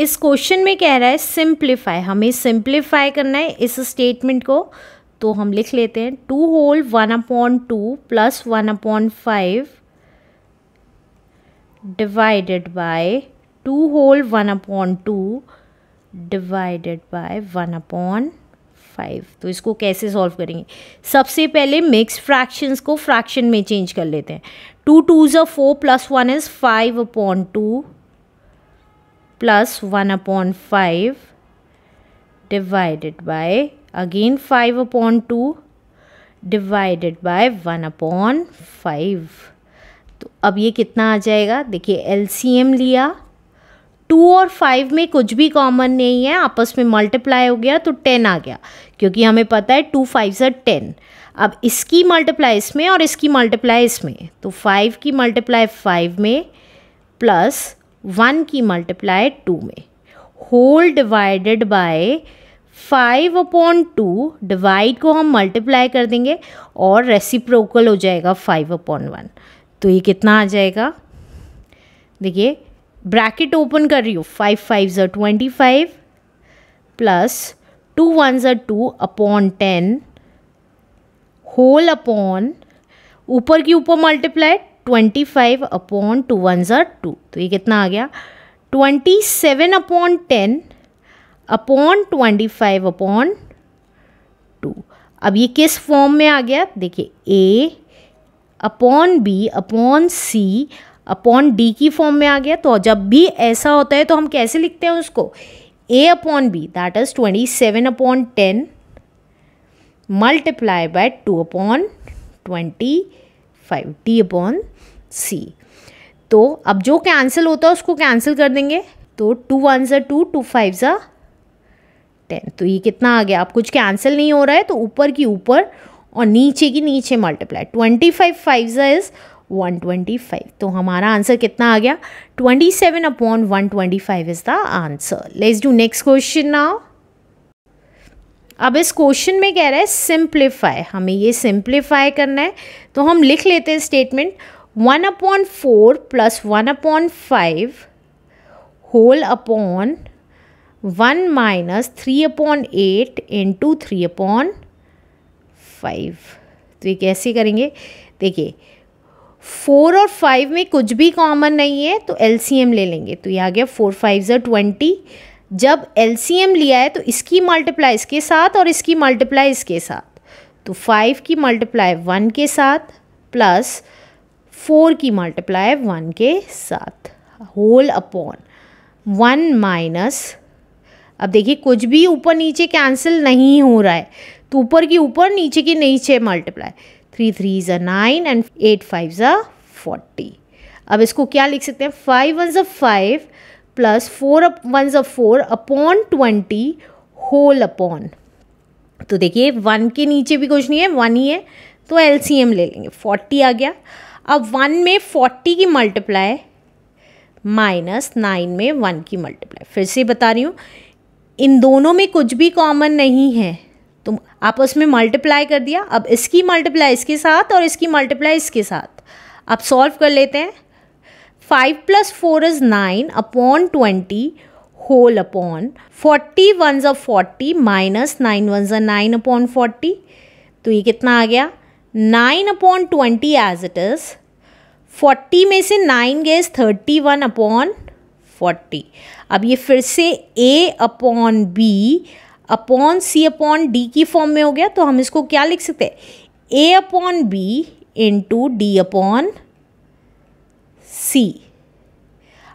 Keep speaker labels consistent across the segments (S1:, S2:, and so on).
S1: इस क्वेश्चन में कह रहा है सिंप्लीफाई हमें सिंप्लीफाई करना है इस स्टेटमेंट को तो हम लिख लेते हैं two whole one upon two plus one upon five divided by two whole one upon two divided by one upon five तो इसको कैसे सॉल्व करेंगे सबसे पहले मिक्स फ्रैक्शंस को फ्रैक्शन में चेंज कर लेते हैं टू टू ज़ा four plus one is five upon two plus one upon five divided by again five upon two divided by one upon five तो अब ये कितना आ जाएगा देखिए एलसीएम लिया टू और फाइव में कुछ भी कॉमन नहीं है आपस में मल्टीप्लाई हो गया तो टेन आ गया क्योंकि हमें पता है टू फाइव सर टेन अब इसकी मल्टीप्लाई इसमें और इसकी मल्टीप्लाई इसमें तो फाइव की मल्टीप्लाई फाइव में प्लस वन की मल्टीप्लाई टू में whole divided by five upon two divide को हम मल्टीप्लाई कर देंगे और रेसिप्रोकल हो जाएगा फाइव अपॉन वन तो ये कितना आ जाएगा देखिए ब्रैकेट ओपन कर रही हूँ फाइव फाइव ज़र twenty five plus two one ज़र two upon ten whole upon ऊपर की ऊपर multiply twenty five upon two one ज़ा टू तो ये कितना आ गया twenty seven upon ten upon twenty five upon two अब ये किस फॉर्म में आ गया देखिए A upon B upon C upon D की फॉर्म में आ गया तो जब भी ऐसा होता है तो हम कैसे लिखते हैं उसको A upon B that is twenty seven upon ten multiply by two upon twenty five T upon C तो अब जो कैंसिल होता है उसको कैंसिल कर देंगे तो टू वन ज़ा टू टू फाइव ज़ा टेन तो ये कितना आ गया अब कुछ कैंसिल नहीं हो रहा है तो ऊपर की ऊपर और नीचे की नीचे मल्टीप्लाई ट्वेंटी फाइव फाइव ज़ा इज़ वन ट्वेंटी फाइव तो हमारा आंसर कितना आ गया twenty seven upon one twenty five is the answer let's do next question now अब इस क्वेश्चन में कह रहा है सिंप्लीफाई हमें ये सिंप्लीफाई करना है तो हम लिख लेते हैं statement one upon four plus one upon five whole upon one minus three upon eight into three upon five तो ये कैसे करेंगे देखिए फोर और फाइव में कुछ भी कॉमन नहीं है तो एल ले लेंगे तो ये आ गया फोर फाइव ज़र ट्वेंटी जब एल लिया है तो इसकी मल्टीप्लाई इसके साथ और इसकी मल्टीप्लाई इसके साथ तो फाइव की मल्टीप्लाई वन के साथ प्लस फोर की मल्टीप्लाई वन के साथ होल अपॉन वन माइनस अब देखिए कुछ भी ऊपर नीचे कैंसिल नहीं हो रहा है तो ऊपर की ऊपर नीचे की नीचे मल्टीप्लाई थ्री थ्री ज़ा नाइन एंड एट फाइव ज़ा फोर्टी अब इसको क्या लिख सकते हैं फाइव वन ज़ा फाइव प्लस फोर वन ज़ा four upon twenty whole upon तो देखिए वन के नीचे भी कुछ नहीं है वन ही है तो एलसीएम ले लेंगे फोर्टी आ गया अब वन में फोर्टी की मल्टीप्लाई माइनस नाइन में वन की मल्टीप्लाई फिर से बता रही हूँ इन दोनों में कुछ भी कॉमन नहीं है तो आपस में मल्टीप्लाई कर दिया अब इसकी मल्टीप्लाई इसके साथ और इसकी मल्टीप्लाई इसके साथ आप सॉल्व कर लेते हैं five plus four is nine upon twenty whole upon forty one ज़ा फोर्टी माइनस नाइन वन ज़ा नाइन अपॉन फोर्टी तो ये कितना आ गया nine upon twenty as it is forty में से नाइन गए थर्टी वन अपॉन फोर्टी अब ये फिर से A upon B upon C upon D की फॉर्म में हो गया तो हम इसको क्या लिख सकते हैं A upon B into D upon C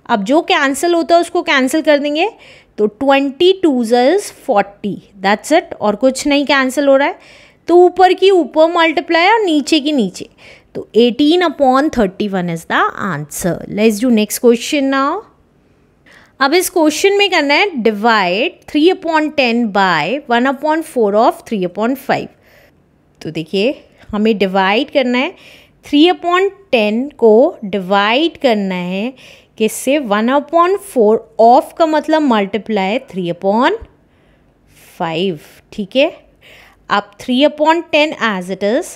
S1: अब जो कैंसिल होता है उसको कैंसिल कर देंगे तो ट्वेंटी टू जज फोर्टी दैट्स इट और कुछ नहीं कैंसिल हो रहा है तो ऊपर की ऊपर मल्टीप्लाई और नीचे की नीचे तो 18 upon 31 is the answer let's do next question now अब इस क्वेश्चन में करना है divide three upon ten by one upon four of three upon five तो देखिए हमें डिवाइड करना है थ्री अपॉन टेन को डिवाइड करना है किससे वन अपॉन फोर ऑफ का मतलब मल्टीप्लाई थ्री अपॉन फाइव ठीक है अब three upon ten as it is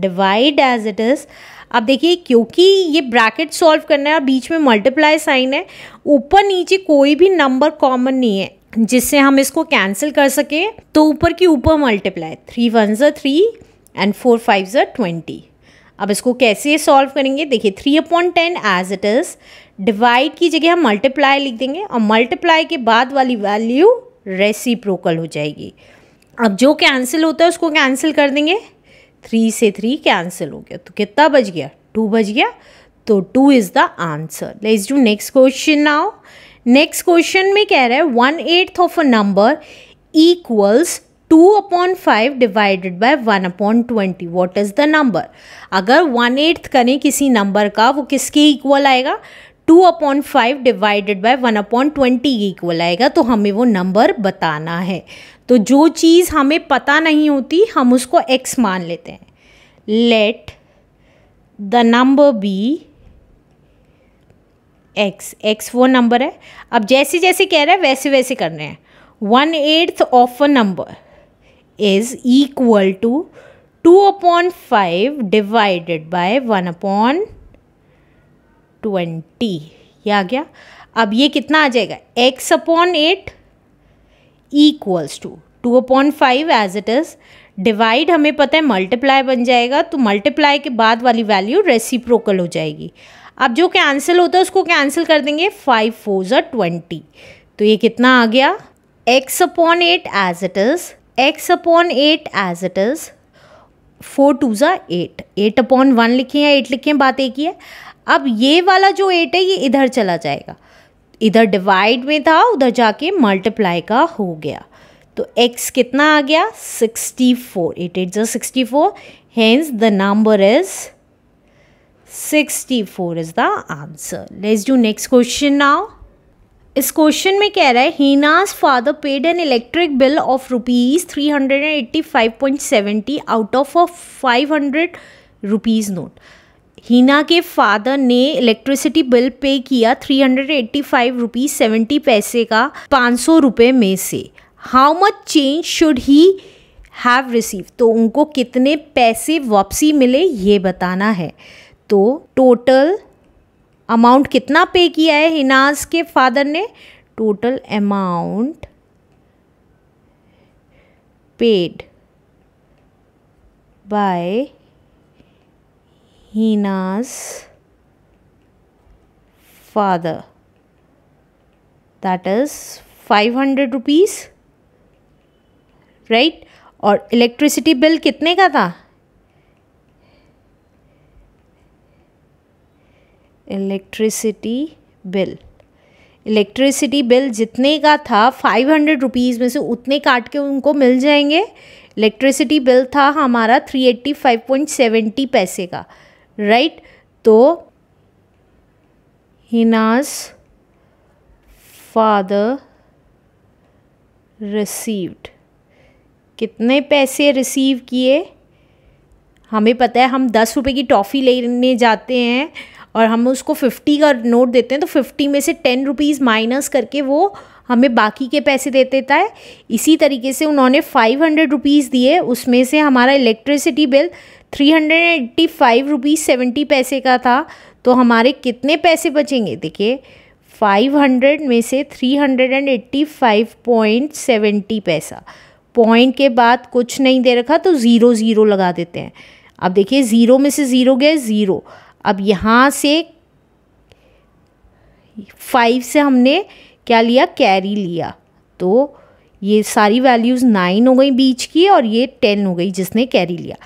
S1: divide as it is अब देखिए क्योंकि ये ब्रैकेट सॉल्व करना है और बीच में मल्टीप्लाई साइन है ऊपर नीचे कोई भी नंबर कॉमन नहीं है जिससे हम इसको कैंसिल कर सकें तो ऊपर की ऊपर मल्टीप्लाई थ्री वन ज़र थ्री एंड फोर फाइव ज़र ट्वेंटी अब इसको कैसे सॉल्व करेंगे देखिए three upon ten as it is divide की जगह हम मल्टीप्लाई लिख देंगे और मल्टीप्लाई के बाद वाली वैल्यू रेसिप्रोकल हो जाएगी अब जो कैंसिल होता है उसको कैंसिल कर देंगे थ्री से थ्री कैंसिल हो गया तो कितना बज गया टू बज गया तो two is the answer let's do next question now next question में कह रहा है one eighth of a number equals two upon five divided by one upon twenty what is the number अगर वन एट्थ करें किसी नंबर का वो किसके इक्वल आएगा two upon five divided by one upon twenty equal आएगा तो हमें वो नंबर बताना है तो जो चीज़ हमें पता नहीं होती हम उसको एक्स मान लेते हैं let the number be X X वो नंबर है अब जैसे जैसे कह रहा है वैसे वैसे कर रहे हैं one eighth of a number is equal to two upon five divided by one upon twenty ये आ गया अब ये कितना आ जाएगा x upon eight equals to two upon five as it is divide हमें पता है मल्टीप्लाई बन जाएगा तो मल्टीप्लाई के बाद वाली वैल्यू रेसिप्रोकल हो जाएगी अब जो कैंसिल होता है उसको कैंसिल कर देंगे फाइव फोर ज ट्वेंटी तो ये कितना आ गया x upon eight as it is x upon eight as it is four two ज़ा एट एट अपॉन वन लिखे हैं एट लिखे हैं बात एक ही है अब ये वाला जो एट है ये इधर चला जाएगा इधर डिवाइड में था उधर जाके मल्टीप्लाई का हो गया तो x कितना आ गया 64 four eight it sixty four hence the number is 64 is the answer let's do next question now इस क्वेश्चन में कह रहा है Hina's father paid an electric bill of rupees three hundred and eighty five point seventy out of a five hundred rupees note Hina के father ने electricity bill pay किया three hundred eighty five rupees seventy पैसे का पाँच सौ रुपये में से how much change should he have receive तो उनको कितने पैसे वापसी मिले ये बताना है तो टोटल अमाउंट कितना पे किया है हिनाज के फादर ने total amount paid by Hina's father. That is hundred rupees. Right और इलेक्ट्रिसिटी बिल कितने का था इलेक्ट्रिसिटी बिल इलेक्ट्रिसिटी बिल जितने का था फाइव हंड्रेड रुपीज़ में से उतने काट के उनको मिल जाएंगे इलेक्ट्रिसिटी बिल था हमारा three eighty five point seventy पैसे का राइट तो हिनाज फादर रिसीव्ड कितने पैसे रिसीव किए हमें पता है हम दस रुपये की टॉफ़ी लेने जाते हैं और हम उसको फिफ्टी का नोट देते हैं तो फिफ्टी में से टेन रुपीज़ माइनस करके वो हमें बाकी के पैसे दे देता है इसी तरीके से उन्होंने फाइव हंड्रेड रुपीज़ दिए उसमें से हमारा electricity bill three hundred eighty five rupees seventy पैसे का था तो हमारे कितने पैसे बचेंगे देखिए फाइव हंड्रेड में से three hundred and eighty five point seventy पैसा पॉइंट के बाद कुछ नहीं दे रखा तो ज़ीरो ज़ीरो लगा देते हैं अब देखिए ज़ीरो में से ज़ीरो गए ज़ीरो अब यहाँ से फाइव से हमने क्या लिया कैरी लिया तो ये सारी वैल्यूज़ नाइन हो गई बीच की और ये टेन हो गई जिसने कैरी लिया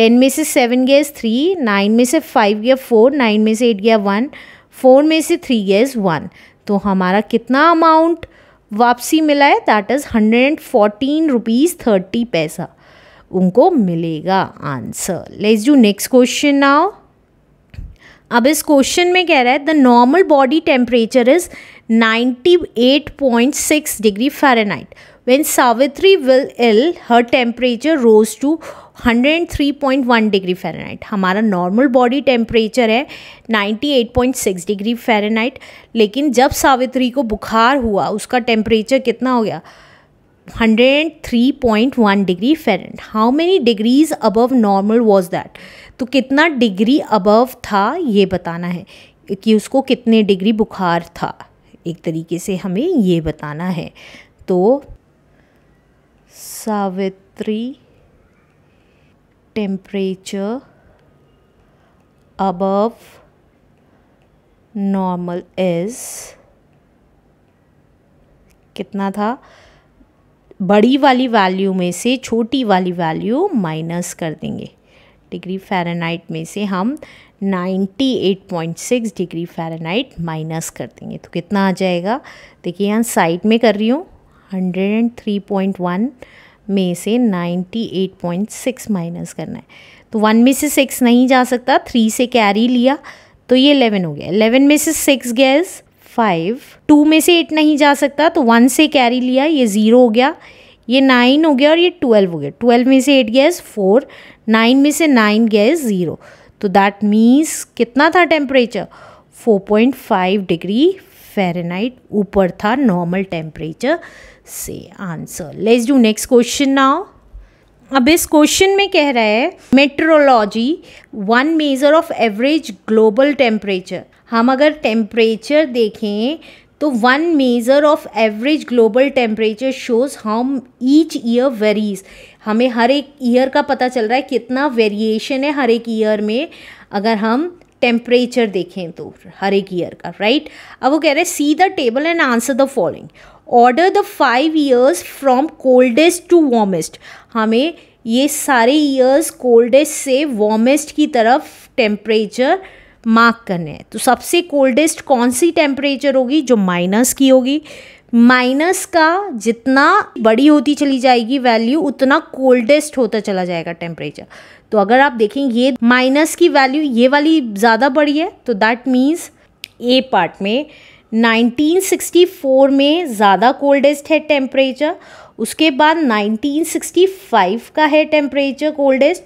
S1: टेन में से सेवन गया थ्री नाइन में से फाइव गया फोर नाइन में से एट गया वन फोर में से थ्री गया वन तो हमारा कितना अमाउंट वापसी मिला है that is hundred and fourteen rupees thirty पैसा उनको मिलेगा answer let's do next question now अब इस क्वेश्चन में कह रहा है the normal body temperature is 98.6 degree Fahrenheit when Savitri will ill her temperature rose to 103.1 degree Fahrenheit हमारा नॉर्मल बॉडी टेम्परेचर है 98.6 डिग्री फ़ारेनहाइट लेकिन जब सावित्री को बुखार हुआ उसका टेम्परेचर कितना हो गया 103.1 degree Fahrenheit how many degrees above normal was that तो कितना डिग्री अबव था ये बताना है कि उसको कितने डिग्री बुखार था एक तरीके से हमें ये बताना है तो Savitri temperature above normal is कितना था बड़ी वाली वैल्यू में से छोटी वाली वैल्यू माइनस कर देंगे डिग्री फ़ारेनहाइट में से हम 98.6 डिग्री फ़ारेनहाइट माइनस कर देंगे तो कितना आ जाएगा देखिए यहाँ साइड में कर रही हूँ 103.1 में से 98.6 माइनस करना है तो वन में से सिक्स नहीं जा सकता थ्री से कैरी लिया तो ये इलेवन हो गया इलेवन में से सिक्स गैस फाइव टू में से एट नहीं जा सकता तो वन से कैरी लिया ये ज़ीरो हो गया ये नाइन हो गया और ये ट्वेल्व हो गया ट्वेल्व में से एट गैस फोर नाइन में से नाइन गैस ज़ीरो तो दैट मीन्स कितना था टेम्परेचर 4.5 डिग्री फ़ारेनहाइट ऊपर था नॉर्मल टेम्परेचर से answer let's do next question now अब इस क्वेश्चन में कह रहा है meteorology one measure of average global temperature हम अगर टेम्परेचर देखें तो one measure of average global temperature shows how each year varies हमें हर एक ईयर का पता चल रहा है कितना वेरिएशन है हर एक ईयर में अगर हम टेम्परेचर देखें तो हर एक ईयर का राइट right? अब वो कह रहे हैं see the table and answer the following order the five years from coldest to warmest हमें ये सारे ईयर्स कोल्डेस्ट से वार्मेस्ट की तरफ टेम्परेचर मार्क करने हैं तो सबसे कोल्डेस्ट कौन सी टेम्परेचर होगी जो माइनस की होगी माइनस का जितना बड़ी होती चली जाएगी वैल्यू उतना कोल्डेस्ट होता चला जाएगा टेम्परेचर तो अगर आप देखें ये माइनस की वैल्यू ये वाली ज़्यादा बड़ी है तो दैट मीन्स ए पार्ट में 1964 में ज़्यादा कोल्डेस्ट है टेम्परेचर उसके बाद 1965 का है temperature coldest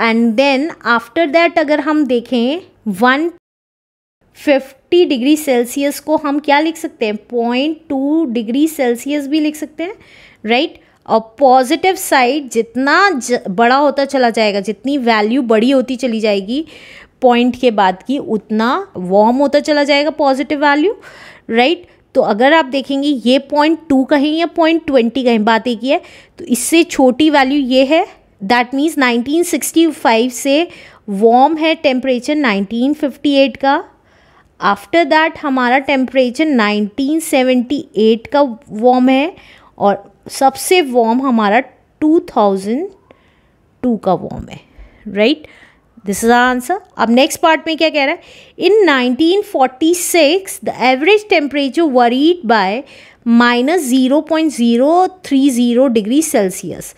S1: and then after that अगर हम देखें वन फिफ्टी डिग्री सेल्सियस को हम क्या लिख सकते हैं पॉइंट टू डिग्री सेल्सियस भी लिख सकते हैं राइट और पॉजिटिव साइड जितना ज, बड़ा होता चला जाएगा जितनी वैल्यू बड़ी होती चली जाएगी पॉइंट के बाद की उतना वार्म होता चला जाएगा पॉजिटिव वैल्यू राइट तो अगर आप देखेंगे ये पॉइंट टू कहें या पॉइंट ट्वेंटी कहें बात एक ही है तो इससे छोटी वैल्यू ये है दैट मीन्स 1965 से वार्म है टेम्परेचर 1958 का आफ्टर दैट हमारा टेम्परेचर 1978 का वार्म है और सबसे वार्म हमारा 2002 का वार्म है right right? This is answer अब नेक्स्ट पार्ट में क्या कह रहा है in 1946 the average temperature varied by minus zero point zero three zero degree Celsius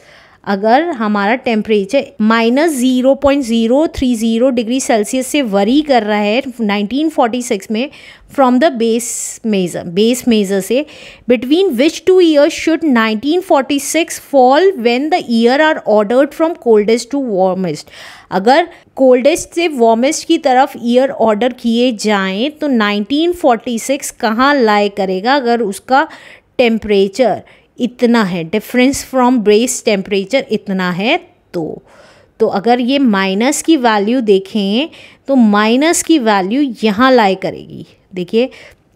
S1: अगर हमारा temperature minus zero point zero three zero degree Celsius से वरी कर रहा है नाइनटीन फोर्टी सिक्स में from the base measure base measure से between which two year should nineteen forty six fall when the year are ordered from coldest to warmest अगर coldest से warmest की तरफ ईयर ऑर्डर किए जाएं तो 1946 कहाँ लाए करेगा अगर उसका टेम्परेचर इतना है डिफरेंस फ्रॉम ब्रेस टेम्परेचर इतना है तो तो अगर ये माइनस की वैल्यू देखें तो माइनस की वैल्यू यहाँ लाई करेगी देखिए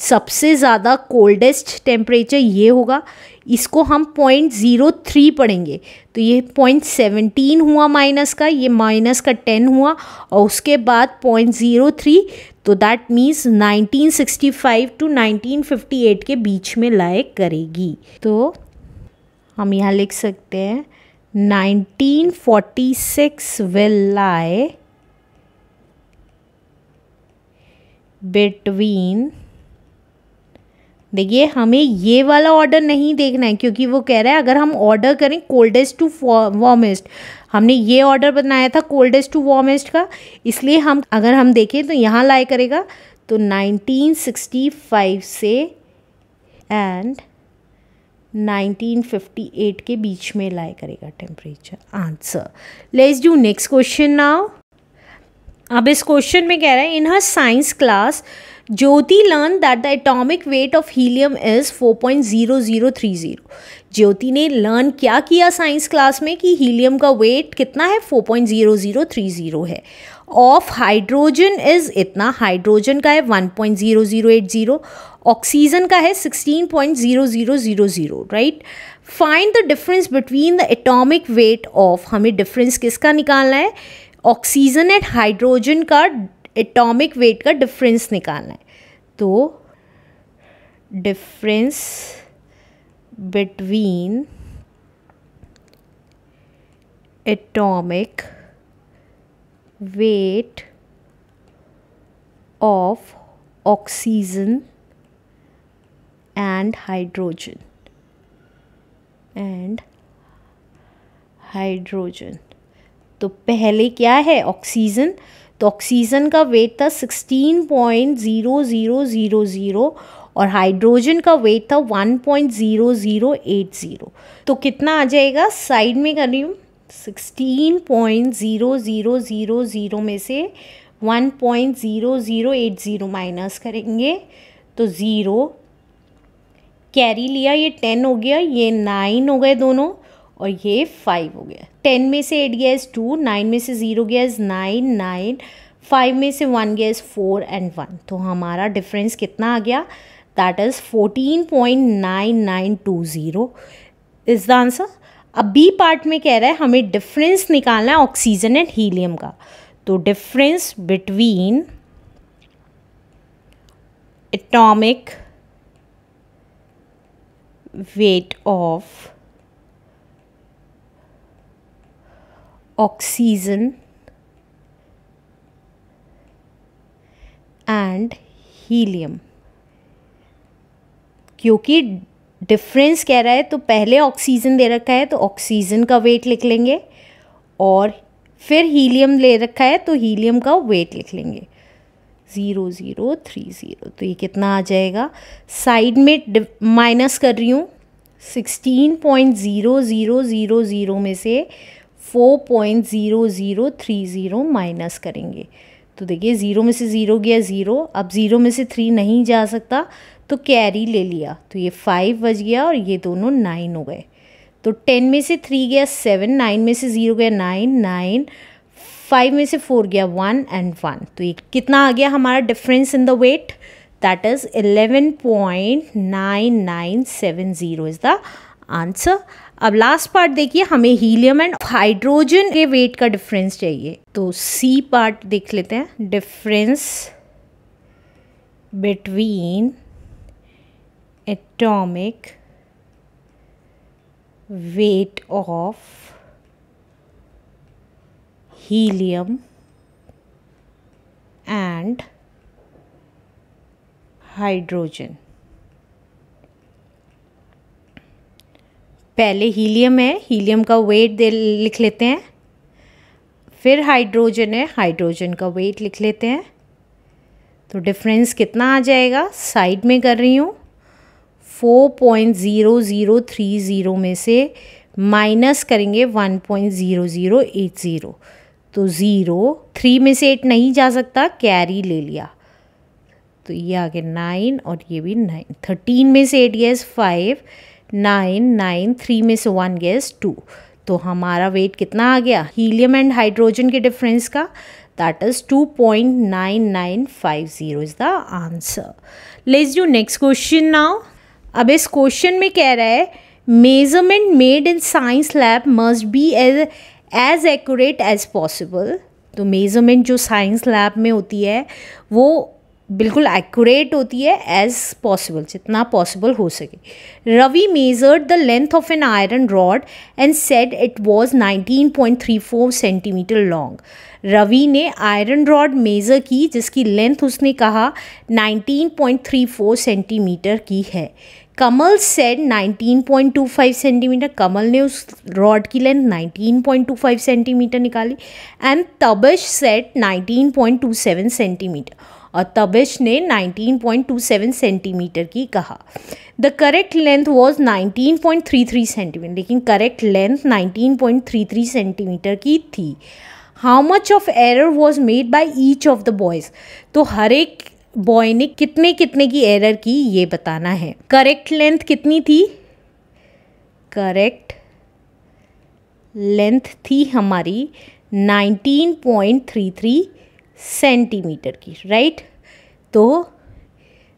S1: सबसे ज़्यादा कोल्डेस्ट टेम्परेचर ये होगा इसको हम पॉइंट ज़ीरो थ्री पढ़ेंगे तो ये पॉइंट सेवेंटीन हुआ माइनस का ये माइनस का टेन हुआ और उसके बाद पॉइंट ज़ीरो थ्री तो that means nineteen sixty five to nineteen fifty eight के बीच में लाए करेगी तो हम यहाँ लिख सकते हैं 1946 विल लाए बिटवीन देखिए हमें ये वाला ऑर्डर नहीं देखना है क्योंकि वो कह रहा है अगर हम ऑर्डर करें कोल्डेस्ट टू वार्मेस्ट हमने ये ऑर्डर बनाया था कोल्डेस्ट टू वार्मेस्ट का इसलिए हम अगर हम देखें तो यहाँ लाई करेगा तो 1965 से एंड 1958 के बीच में लाया करेगा temperature answer let's do next question now अब इस क्वेश्चन में कह रहा है in her science class Jyoti learn that the atomic weight of helium is 4.0030 Jyoti ने लर्न क्या किया साइंस क्लास में कि हीलियम का वेट कितना है 4.0030 है ऑफ हाइड्रोजन इज़ इतना हाइड्रोजन का है 1.0080 ऑक्सीजन का है 16.0000 right find the difference between the atomic weight of हमें डिफरेंस किसका निकालना है ऑक्सीजन एंड हाइड्रोजन का एटॉमिक वेट का डिफरेंस निकालना है तो difference between atomic weight of oxygen and hydrogen and hydrogen तो पहले क्या है ऑक्सीजन तो ऑक्सीजन का वेट था sixteen point zero zero zero zero और हाइड्रोजन का वेट था one point zero zero eight zero तो कितना आ जाएगा साइड में कर रही हूँ sixteen point zero zero zero zero में से one point zero zero eight zero minus करेंगे तो ज़ीरो कैरी लिया ये टेन हो गया ये नाइन हो गए दोनों और ये फाइव हो गया टेन में से एट गया इज़ टू नाइन में से ज़ीरो गया इज़ नाइन नाइन फाइव में से वन गया इज़ फोर एंड वन तो हमारा डिफरेंस कितना आ गया that is fourteen point nine nine two zero is the answer अब बी पार्ट में कह रहा है हमें डिफरेंस निकालना है ऑक्सीजन एंड हीलियम का तो difference between atomic weight of oxygen and helium क्योंकि डिफरेंस कह रहा है तो पहले ऑक्सीजन दे रखा है तो ऑक्सीजन का वेट लिख लेंगे और फिर हीलियम ले रखा है तो हीलियम का वेट लिख लेंगे ज़ीरो ज़ीरो थ्री ज़ीरो तो ये कितना आ जाएगा साइड में माइनस कर रही हूँ sixteen point zero zero zero zero में से four point zero zero three zero minus करेंगे तो देखिए ज़ीरो में से ज़ीरो गया ज़ीरो अब ज़ीरो में से थ्री नहीं जा सकता तो कैरी ले लिया तो ये फाइव बज गया और ये दोनों नाइन हो गए तो टेन में से थ्री गया सेवन नाइन में से ज़ीरो गया नाइन नाइन फाइव में से फोर गया वन एंड वन तो ये कितना आ गया हमारा difference in the weight that is eleven point nine nine seven zero is the answer अब लास्ट पार्ट देखिए हमें हीलियम एंड हाइड्रोजन के वेट का डिफरेंस चाहिए तो सी पार्ट देख लेते हैं difference between atomic weight of helium and hydrogen पहले हीलियम है हीलियम का वेट दे लिख लेते हैं फिर हाइड्रोजन है हाइड्रोजन का वेट लिख लेते हैं तो डिफरेंस कितना आ जाएगा साइड में कर रही हूँ 4.0030 में से माइनस करेंगे 1.0080 तो ज़ीरो थ्री में से एट नहीं जा सकता कैरी ले लिया तो ये आ गया नाइन और ये भी नाइन थर्टीन में से एट गैस फाइव नाइन नाइन थ्री में से वन गैस टू तो हमारा वेट कितना आ गया हीलियम एंड हाइड्रोजन के डिफरेंस का that is two point nine five zero is the answer let's do next question now अब इस क्वेश्चन में कह रहा है measurement made in science lab must be as as accurate as possible तो measurement जो साइंस लैब में होती है वो बिल्कुल एक्यूरेट होती है एज पॉसिबल जितना पॉसिबल हो सके Ravi measured the length of an iron rod and said it was 19.34 centimetre long Ravi ने आयरन रॉड मेज़र की जिसकी लेंथ उसने कहा 19.34 सेंटीमीटर की है कमल सेड 19.25 सेंटीमीटर कमल ने उस रॉड की लेंथ 19.25 सेंटीमीटर निकाली एंड तबश सेट 19.27 सेंटीमीटर और तबिश ने 19.27 सेंटीमीटर की कहा the correct length was 19.33 centimetre लेकिन करेक्ट लेंथ 19.33 सेंटीमीटर की थी how much of error was made by each of the boys तो हर एक बॉय ने कितने कितने की एरर की ये बताना है करेक्ट लेंथ कितनी थी करेक्ट लेंथ थी हमारी 19.33 सेंटीमीटर की राइट तो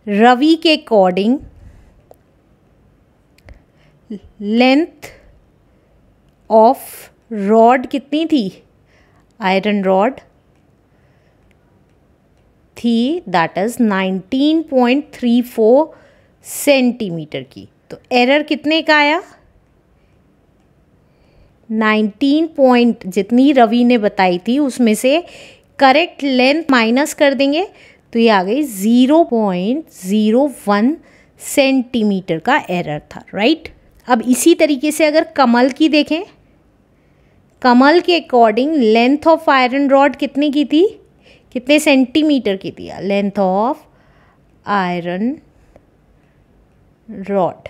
S1: रवि के अकॉर्डिंग लेंथ ऑफ रॉड कितनी थी आयरन रॉड थी दैट इज़ 19.34 सेंटीमीटर की तो एरर कितने का आया 19 पॉइंट जितनी रवि ने बताई थी उसमें से करेक्ट लेंथ माइनस कर देंगे तो ये आ गई zero point zero one centimetre का एरर था राइट अब इसी तरीके से अगर कमल की देखें कमल के according length of iron rod कितने की थी कितने सेंटीमीटर की दिया लेंथ ऑफ आयरन रॉड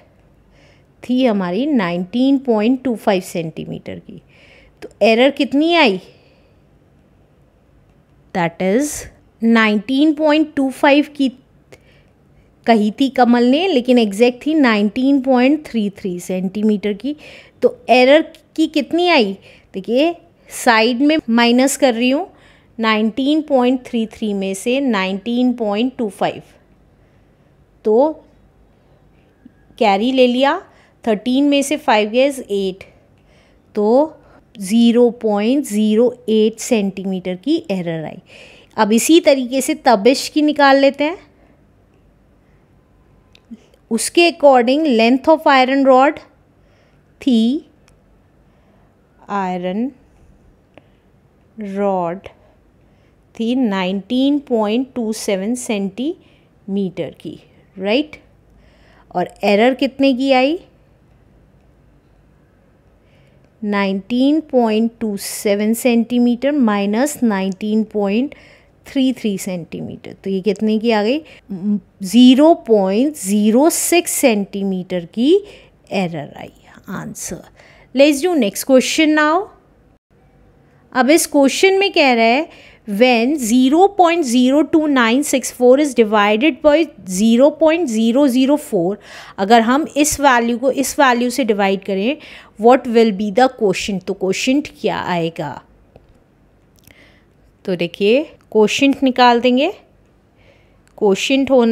S1: थी हमारी 19.25 सेंटीमीटर की तो एरर कितनी आई दैट इज़ 19.25 की कही थी कमल ने लेकिन एग्जैक्ट थी 19.33 सेंटीमीटर की तो एरर की कितनी आई देखिए साइड में माइनस कर रही हूँ 19.33 में से 19.25 तो कैरी ले लिया 13 में से 5 गेज 8 तो 0.08 सेंटीमीटर की एरर आई अब इसी तरीके से तबिश की निकाल लेते हैं उसके according length of iron rod थी आयरन रॉड थी 19.27 सेंटीमीटर की राइट और एरर कितने की आई 19.27 सेंटीमीटर माइनस 19.33 सेंटीमीटर तो ये कितने की आ गई 0.06 सेंटीमीटर की एरर आई answer let's do next question now अब इस क्वेश्चन में कह रहा है when 0.02964 is divided by 0.004 अगर हम इस वैल्यू को इस वैल्यू से डिवाइड करें what will be the quotient तो क्वेश्चन क्या आएगा तो देखिए क्वेश्चन निकाल देंगे क्वेश्चन हो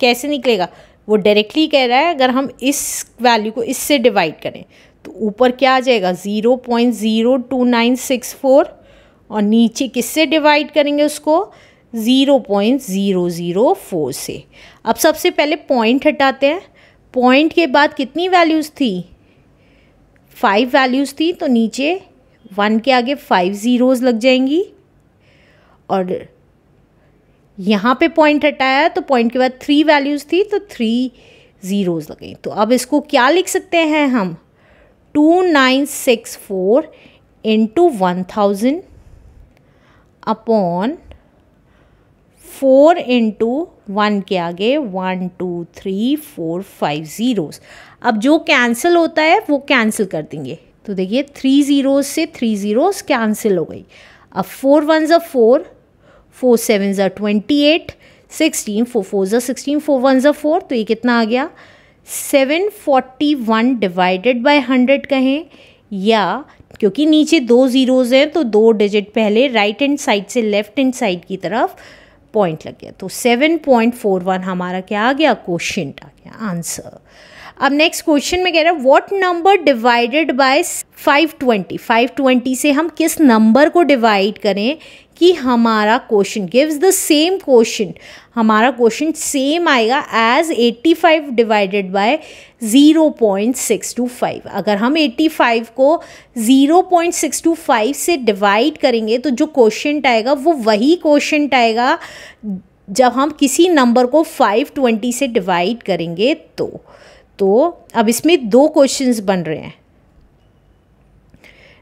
S1: कैसे निकलेगा वो डायरेक्टली कह रहा है अगर हम इस वैल्यू को इससे डिवाइड करें तो ऊपर क्या आ जाएगा zero point zero two nine six four और नीचे किससे डिवाइड करेंगे उसको zero point zero zero four से अब सबसे पहले पॉइंट हटाते हैं पॉइंट के बाद कितनी वैल्यूज़ थी फाइव वैल्यूज़ थी तो नीचे वन के आगे फाइव ज़ीरोज़ लग जाएंगी और यहाँ पे पॉइंट हटाया तो पॉइंट के बाद थ्री वैल्यूज़ थी तो थ्री ज़ीरोज़ लगें तो अब इसको क्या लिख सकते हैं हम two nine six four into one thousand upon four into one के आगे one two three four five zeros अब जो कैंसिल होता है वो कैंसिल कर देंगे तो देखिए थ्री ज़ीरोस से थ्री ज़ीरोस कैंसिल हो गई अब फोर वन ज़ा फोर फोर सेवन ज़ा twenty eight sixteen four four ज़ा सिक्सटीन फोर वन ज़ा फोर तो ये कितना आ गया seven forty one divided by hundred कहें या क्योंकि नीचे दो ज़ीरोज़ हैं तो दो डिजिट पहले राइट हैंड साइड से लेफ्ट हैंड साइड की तरफ पॉइंट लग गया तो सेवन पॉइंट फोर वन हमारा क्या आ गया क्वेश्चन आ गया आंसर अब नेक्स्ट क्वेश्चन में कह रहा है what number divided by five twenty five twenty से हम किस नंबर को डिवाइड करें कि हमारा question gives the same question हमारा क्वेश्चन सेम आएगा एज 85 डिवाइडेड बाय 0.625 अगर हम 85 को 0.625 से डिवाइड करेंगे तो जो क्वेश्चन आएगा वो वही क्वेश्चन आएगा जब हम किसी नंबर को 520 से डिवाइड करेंगे तो तो अब इसमें दो क्वेश्चंस बन रहे हैं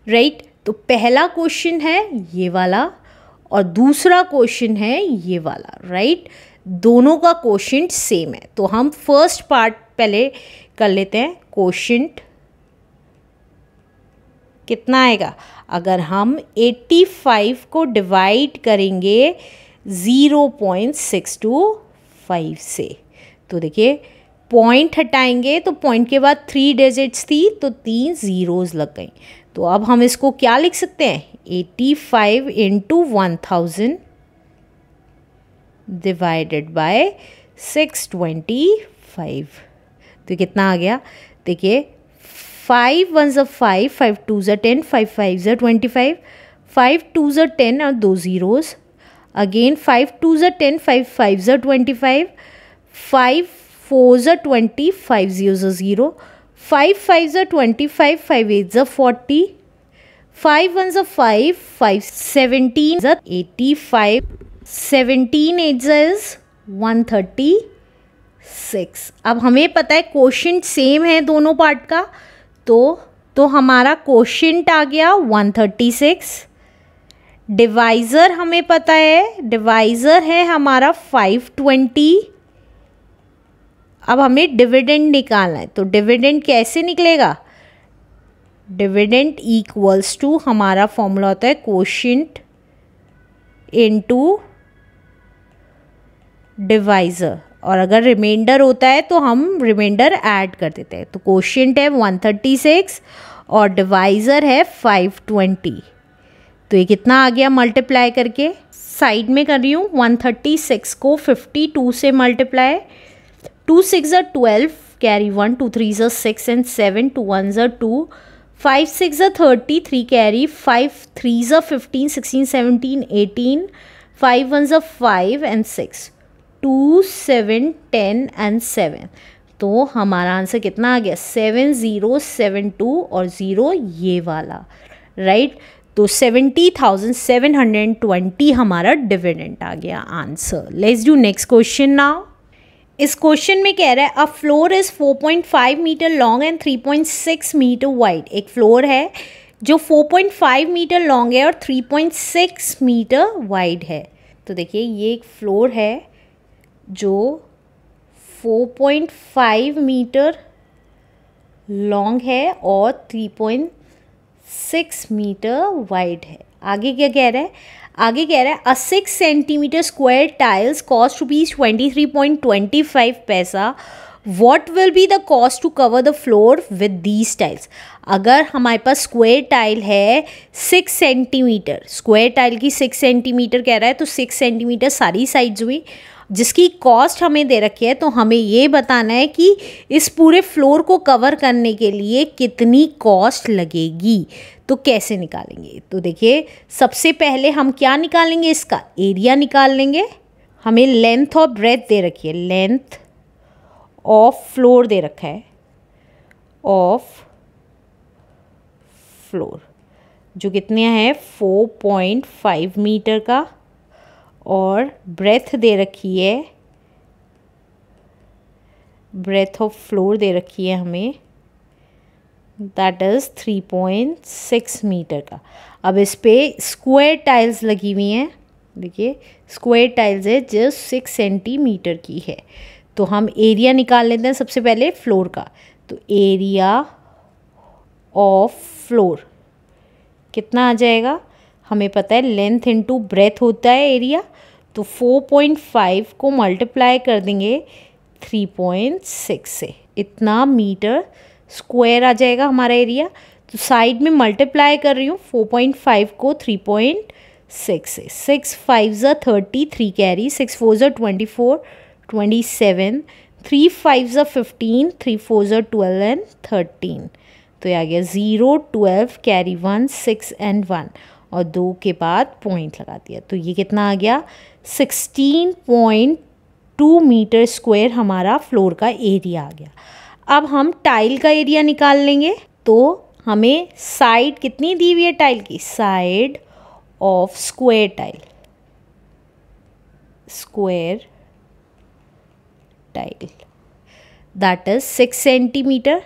S1: राइट right? तो पहला क्वेश्चन है ये वाला और दूसरा क्वेश्चन है ये वाला राइट दोनों का क्वेश्चन सेम है तो हम फर्स्ट पार्ट पहले कर लेते हैं क्वेश्चन कितना आएगा अगर हम 85 को डिवाइड करेंगे 0.625 से तो देखिए पॉइंट हटाएंगे तो पॉइंट के बाद थ्री डिजिट्स थी तो तीन ज़ीरोज़ लग गई तो अब हम इसको क्या लिख सकते हैं five into one thousand divided by twenty five तो कितना आ गया देखिए फाइव वन ज फाइव फाइव टू ज टेन फाइव फाइव ज ट्वेंटी फाइव फाइव टू ज टेन और दो ज़ीरोज़ अगेन फाइव टू ज़ टेन फाइव फाइव ज़ा ट्वेंटी फाइव फाइव फोर ज़ ट्वेंटी फाइव ज़ीरो जो ज़ीरो फाइव फाइव ज़ा ट्वेंटी फाइव फाइव एट ज फोर्टी फाइव वन जो फाइव फाइव सेवेंटीन ज़ा eighty five seventeen eight is one thirty six अब हमें पता है क्वेश्चन सेम है दोनों पार्ट का तो तो हमारा क्वेश्चन आ गया वन थर्टी सिक्स डिवाइज़र हमें पता है डिवाइज़र है हमारा फाइव ट्वेंटी अब हमें डिविडेंड निकालना है तो डिविडेंड कैसे निकलेगा डिविडेंट इक्वल्स टू हमारा फॉर्मूला होता है कोशिंट इनटू डिवाइज़र और अगर रिमाइंडर होता है तो हम रिमाइंडर ऐड कर देते हैं तो कोशिंट है 136 और डिवाइज़र है 520 तो ये कितना आ गया मल्टीप्लाई करके साइड में कर रही हूँ 136 को 52 से मल्टीप्लाई टू सिक्स ज़र twelve carry one two three ज़र six and seven two one ज़र टू फाइव सिक्स ज़ thirty three carry five three ज़ fifteen sixteen seventeen eighteen five one ज़ five and six two seven ten and seven तो हमारा answer कितना आ गया सेवन ज़ीरो सेवन टू और ज़ीरो ये वाला राइट right? तो seventy thousand seven hundred twenty हमारा डिविडेंट आ गया answer let's do next question now इस क्वेश्चन में कह रहा है a floor is 4.5 metre long and 3.6 metre wide एक फ्लोर है जो 4.5 मीटर लॉन्ग है और 3.6 मीटर वाइड है तो देखिए ये एक फ्लोर है जो 4.5 मीटर लॉन्ग है और 3.6 मीटर वाइड है आगे क्या कह रहा है आगे कह रहा है a six centimetre square tiles cost rupees twenty three point twenty five paisa what will be the cost to cover the floor with these tiles अगर हमारे पास स्क्वेयर टाइल है सिक्स सेंटीमीटर स्क्वायर टाइल की सिक्स सेंटीमीटर कह रहा है तो six centimetre सारी साइड्स हुई जिसकी कॉस्ट हमें दे रखी है तो हमें ये बताना है कि इस पूरे फ्लोर को कवर करने के लिए कितनी कॉस्ट लगेगी तो कैसे निकालेंगे तो देखिए सबसे पहले हम क्या निकालेंगे इसका एरिया निकाल लेंगे हमें लेंथ और ब्रेथ दे रखी है लेंथ ऑफ फ्लोर दे रखा है ऑफ फ्लोर जो कितने हैं 4.5 मीटर का और ब्रेथ दे रखी है ब्रेथ ऑफ फ्लोर दे रखी है हमें that is three point six metre का अब इस पर स्क्वायर टाइल्स लगी हुई हैं देखिए स्क्वायर टाइल्स है जस्ट सिक्स सेंटीमीटर की है तो हम एरिया निकाल लेते हैं सबसे पहले फ्लोर का तो एरिया ऑफ फ्लोर कितना आ जाएगा हमें पता है लेंथ इनटू ब्रेथ होता है एरिया तो 4.5 को मल्टीप्लाई कर देंगे 3.6 से इतना मीटर स्क्वायर आ जाएगा हमारा एरिया तो साइड में मल्टीप्लाई कर रही हूँ 4.5 को 3.6 से सिक्स फाइव ज़ा thirty three carry six four ज़ा twenty four twenty seven three five ज़ा फिफ्टीन थ्री फोर ज़ा ट्वेल्व एंड थर्टीन तो ये आ गया zero twelve carry one six and one और दो के बाद पॉइंट लगा दिया तो ये कितना आ गया sixteen point two metre square हमारा फ्लोर का एरिया आ गया अब हम टाइल का एरिया निकाल लेंगे तो हमें साइड कितनी दी हुई है टाइल की side of square tile square tile that is six centimetre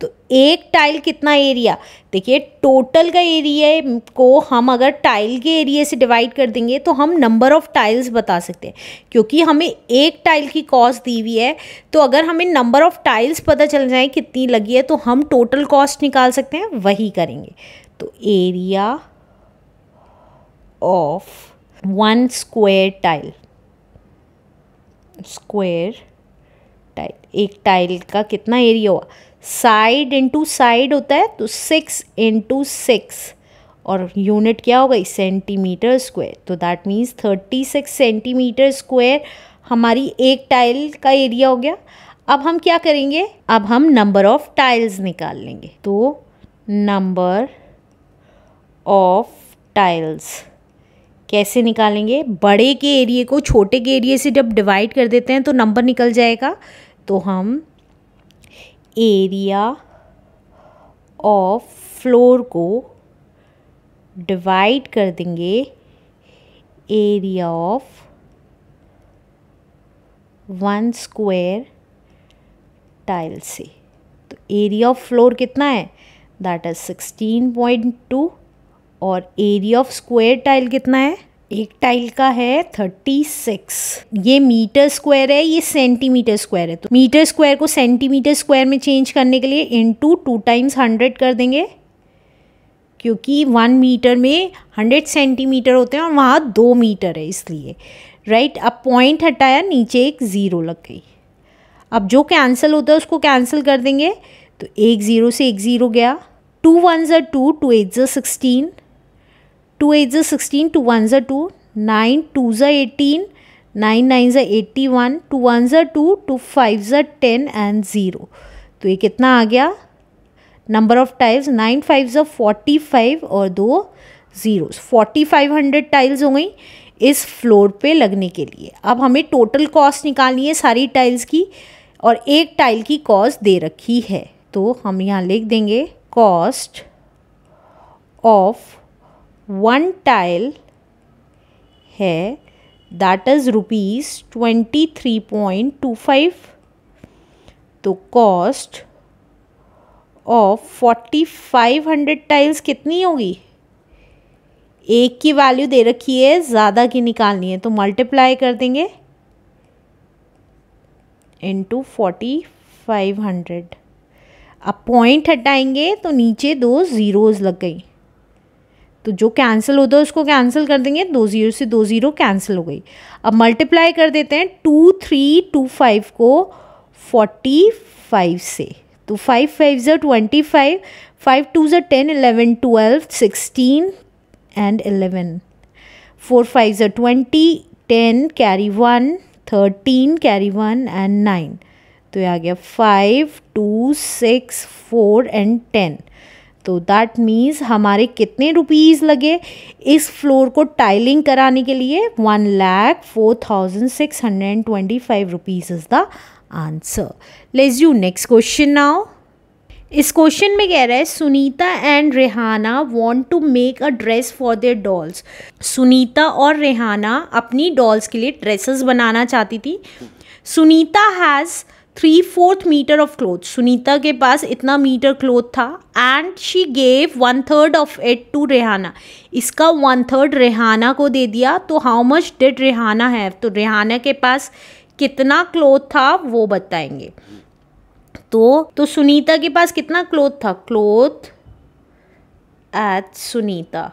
S1: तो एक टाइल कितना एरिया देखिए टोटल का एरिया को हम अगर टाइल के एरिया से डिवाइड कर देंगे तो हम नंबर ऑफ़ टाइल्स बता सकते हैं क्योंकि हमें एक टाइल की कॉस्ट दी हुई है तो अगर हमें नंबर ऑफ़ टाइल्स पता चल जाए कितनी लगी है तो हम टोटल कॉस्ट निकाल सकते हैं वही करेंगे तो area of one square tile square tile एक टाइल का कितना एरिया हुआ साइड इंटू साइड होता है तो सिक्स इंटू सिक्स और यूनिट क्या हो गई सेंटीमीटर स्क्वायर तो that means thirty six centimetre square हमारी एक टाइल का एरिया हो गया अब हम क्या करेंगे अब हम नंबर ऑफ टाइल्स निकाल लेंगे तो नंबर ऑफ टाइल्स कैसे निकालेंगे बड़े के एरिए को छोटे के एरिए से जब डिवाइड कर देते हैं तो नंबर निकल जाएगा तो हम एरिया ऑफ फ्लोर को डिवाइड कर देंगे area of one square tile से तो एरिया ऑफ फ्लोर कितना है that is sixteen point two और एरिया ऑफ स्क्वायर टाइल कितना है एक टाइल का है थर्टी सिक्स ये मीटर स्क्वायर है ये सेंटीमीटर स्क्वायर है तो मीटर स्क्वायर को सेंटीमीटर स्क्वायर में चेंज करने के लिए इन टू टाइम्स हंड्रेड कर देंगे क्योंकि वन मीटर में हंड्रेड सेंटीमीटर होते हैं और वहाँ दो मीटर है इसलिए राइट अब पॉइंट हटाया नीचे एक ज़ीरो लग गई अब जो कैंसिल होता है उसको कैंसिल कर देंगे तो एक ज़ीरो से एक ज़ीरो गया टू वन ज़र टू टू एट ज़र सिक्सटीन टू एट ज़ा सिक्सटीन टू वन ज़ा टू नाइन टू ज़ा एटीन नाइन नाइन ज़ा एट्टी वन टू वन ज़ा टू टू फाइव ज़ा टेन एंड ज़ीरो तो ये कितना आ गया number of tiles nine five ज़ा फोर्टी फाइव और दो zero forty five hundred tiles हो गई इस फ्लोर पे लगने के लिए अब हमें टोटल कॉस्ट निकालनी है सारी टाइल्स की और एक टाइल की कॉस्ट दे रखी है तो हम यहाँ लिख देंगे कॉस्ट ऑफ वन टाइल है that is rupees twenty three point two five तो cost of forty five hundred tiles कितनी होगी एक की वैल्यू दे रखी है ज़्यादा की निकालनी है तो मल्टीप्लाई कर देंगे इंटू फोर्टी फाइव हंड्रेड अब पॉइंट हटाएंगे तो नीचे दो ज़ीरोज़ लग गई तो जो कैंसिल होता है उसको कैंसिल कर देंगे दो ज़ीरो से दो ज़ीरो कैंसिल हो गई अब मल्टीप्लाई कर देते हैं टू थ्री टू फाइव को फोर्टी फाइव से तो फाइव फाइव जो ट्वेंटी फाइव फाइव टू जो ten eleven twelve sixteen and eleven four five जो twenty ten carry one thirteen carry one and nine तो ये आ गया five two six four and ten तो दैट मीन्स हमारे कितने रुपीज़ लगे इस फ्लोर को टाइलिंग कराने के लिए one lakh four thousand six hundred and twenty five rupees is the answer let's you next question now इस क्वेश्चन में कह रहा है Sunita and Rehana want to make a dress for their dolls Sunita और रेहाना अपनी डॉल्स के लिए ड्रेसेस बनाना चाहती थी Sunita has three fourth metre of cloth Sunita के पास इतना मीटर क्लोथ था and she gave one third of it to Rehana इसका वन थर्ड रेहाना को दे दिया तो how much did Rehana have तो रेहाना के पास कितना क्लोथ था वो बताएंगे तो तो सुनीता के पास कितना क्लोथ था cloth at Sunita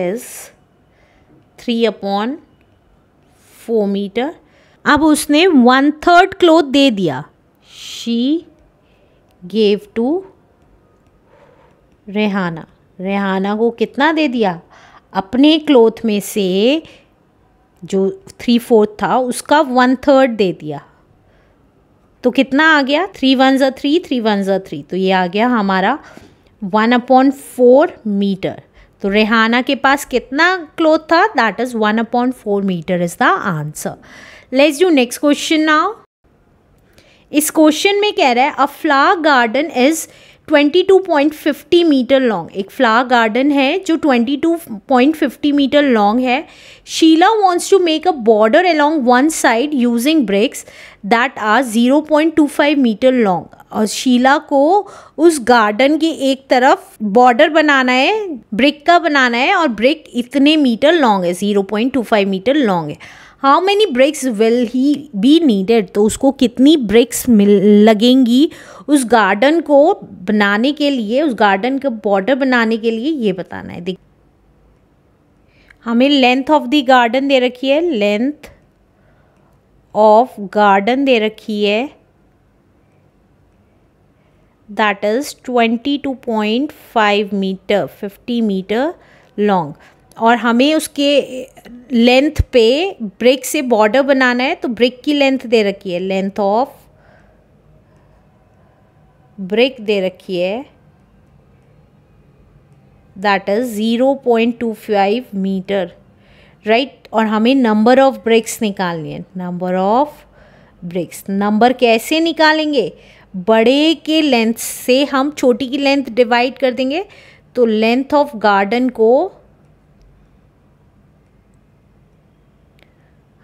S1: is three upon four metre अब उसने वन थर्ड क्लोथ दे दिया she gave to Rehana Rehana को कितना दे दिया अपने क्लोथ में से जो थ्री फोर्थ था उसका वन थर्ड दे दिया तो कितना आ गया थ्री वन ज़ थ्री थ्री वन ज़ थ्री तो ये आ गया हमारा वन अपॉन फोर मीटर तो रेहाना के पास कितना क्लोथ था that is one upon four metre is the answer let's do next question now इस क्वेश्चन में कह रहा है a flower garden is 22.50 metre long एक फ्लावर गार्डन है जो 22.50 मीटर लॉन्ग है Sheila wants to make a border along one side using bricks that are 0.25 metre long और शीला को उस गार्डन की एक तरफ बॉर्डर बनाना है ब्रिक का बनाना है और ब्रिक इतने मीटर लॉन्ग है 0.25 मीटर लॉन्ग है how many bricks will he be needed तो उसको कितनी ब्रेक्स मिल लगेंगी उस गार्डन को बनाने के लिए उस गार्डन का बॉर्डर बनाने के लिए ये बताना है देख हमें लेंथ ऑफ द गार्डन दे रखी है लेंथ ऑफ गार्डन दे रखी है that is twenty two point five metre fifty metre long और हमें उसके लेंथ पे ब्रेक से बॉर्डर बनाना है तो ब्रेक की लेंथ दे रखी है लेंथ ऑफ ब्रेक दे रखी है that is zero point two five metre right और हमें नंबर ऑफ ब्रेक्स निकालनी है नंबर ऑफ ब्रिक्स नंबर कैसे निकालेंगे बड़े के लेंथ से हम छोटी की लेंथ डिवाइड कर देंगे तो लेंथ ऑफ गार्डन को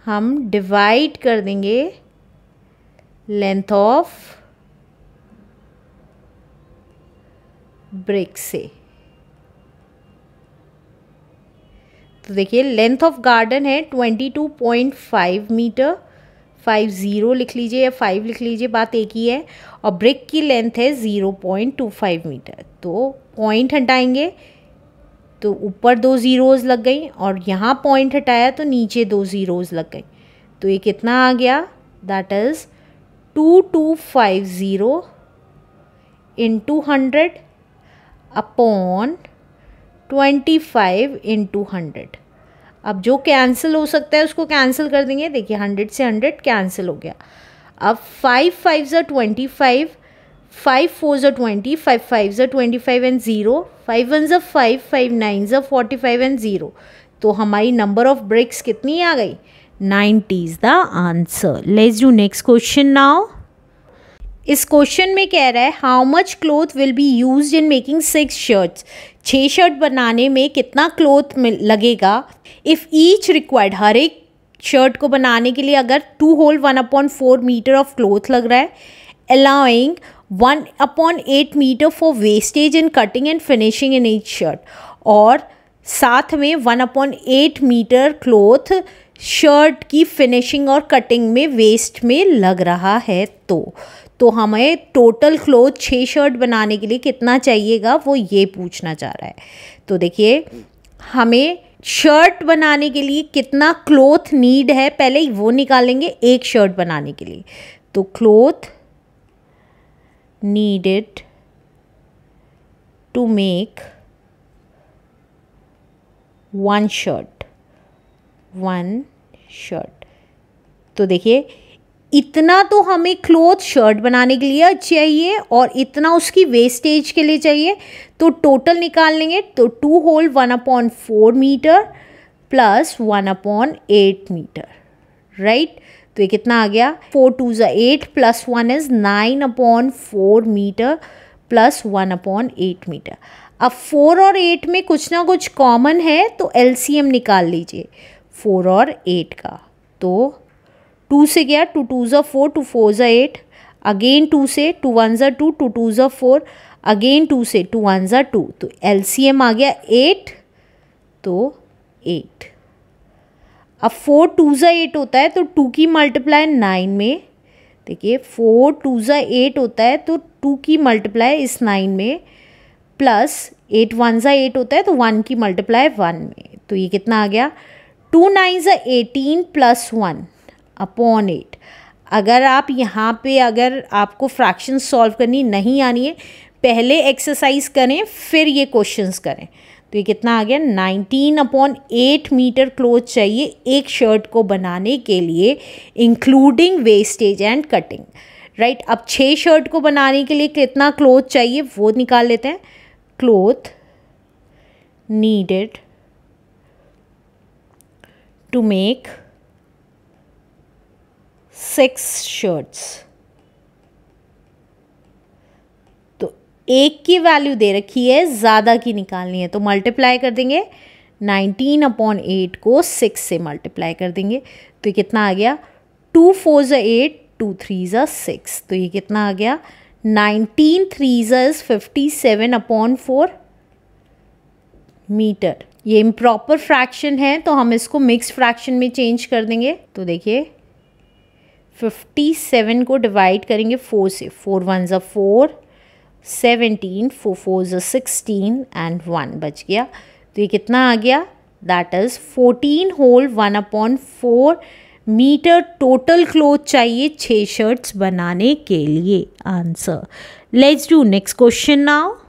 S1: हम डिवाइड कर देंगे लेंथ ऑफ ब्रिक से तो देखिए लेंथ ऑफ गार्डन है twenty two point five metre five zero लिख लीजिए या फाइव लिख लीजिए बात एक ही है और ब्रिक की लेंथ है zero point two five metre तो पॉइंट हटाएंगे तो ऊपर दो ज़ीरोज़ लग गई और यहाँ पॉइंट हटाया तो नीचे दो ज़ीरोज़ लग गई तो ये कितना आ गया that is two two five zero in two hundred upon twenty five into hundred अब जो कैंसिल हो सकता है उसको कैंसिल कर देंगे देखिए हंड्रेड से हंड्रेड कैंसिल हो गया अब फाइव फाइव ज़ा ट्वेंटी फाइव फाइव फोर ज़ा ट्वेंटी फाइव फाइव ज़ा twenty five and zero five one ज़ब फाइव फाइव नाइन ज़ब फोर्टी फाइव एंड ज़ीरो तो हमारी नंबर ऑफ ब्रिक्स कितनी आ गई ninety is the answer let's do next question now इस क्वेश्चन में कह रहा है how much cloth will be use in making six shirts छः शर्ट बनाने में कितना क्लोथ लगेगा इफ़ ईच रिक्वायर्ड हर एक शर्ट को बनाने के लिए अगर two whole one upon four metre of cloth लग रहा है allowing one upon eight metre for wastage in cutting and finishing in each shirt और साथ में one upon eight metre cloth shirt की फिनिशिंग और कटिंग में वेस्ट में लग रहा है तो तो हमें टोटल क्लोथ छः शर्ट बनाने के लिए कितना चाहिएगा वो ये पूछना चाह रहा है तो देखिए हमें शर्ट बनाने के लिए कितना क्लोथ नीड है पहले वो निकालेंगे एक शर्ट बनाने के लिए तो cloth needed to make one shirt one shirt तो देखिए इतना तो हमें क्लोथ शर्ट बनाने के लिए चाहिए और इतना उसकी वेस्टेज के लिए चाहिए तो टोटल निकाल लेंगे तो two whole one upon four metre plus one upon eight metre right right? तो ये कितना आ गया फोर टू ज़ा eight plus one is nine upon four metre plus one upon eight metre अब फोर और एट में कुछ ना कुछ कॉमन है तो एल निकाल लीजिए फोर और एट का तो टू से गया टू टू ज़ा फोर टू फोर ज़ा एट अगेन टू से टू वन ज़ा टू टू टू ज़ा फोर अगेन टू से टू वन ज़ा टू तो एल आ गया एट तो एट अब फोर टू ज़ा एट होता है तो टू की मल्टीप्लाई नाइन में देखिए फोर टू ज़ा एट होता है तो टू की मल्टीप्लाई इस नाइन में प्लस एट वन ज़ा एट होता है तो वन की मल्टीप्लाई वन में तो ये कितना आ गया टू नाइन ज़ा eighteen plus one upon eight अगर आप यहाँ पे अगर आपको फ्रैक्शन सॉल्व करनी नहीं आनी है पहले एक्सरसाइज करें फिर ये क्वेश्चंस करें तो ये कितना आ गया 19 अपॉन एट मीटर क्लोथ चाहिए एक शर्ट को बनाने के लिए including wastage and cutting right अब छः शर्ट को बनाने के लिए कितना क्लोथ चाहिए वो निकाल लेते हैं cloth needed to make six shirts एक की वैल्यू दे रखी है ज़्यादा की निकालनी है तो मल्टीप्लाई कर देंगे नाइनटीन अपॉन एट को सिक्स से मल्टीप्लाई कर देंगे तो ये कितना आ गया टू फोर ज़ा एट टू थ्री ज़ा सिक्स तो ये कितना आ गया नाइनटीन थ्री ज़ा fifty seven upon four metre ये इम्प्रॉपर फ्रैक्शन है तो हम इसको मिक्स फ्रैक्शन में चेंज कर देंगे तो देखिए 57 को डिवाइड करेंगे 4 से 4 वन ज़ा फोर सेवेंटीन फोर फोर ज़ सिक्सटीन एंड वन बच गया तो ये कितना आ गया that is fourteen whole one upon four metre total cloth चाहिए छः शर्ट्स बनाने के लिए answer let's do next question now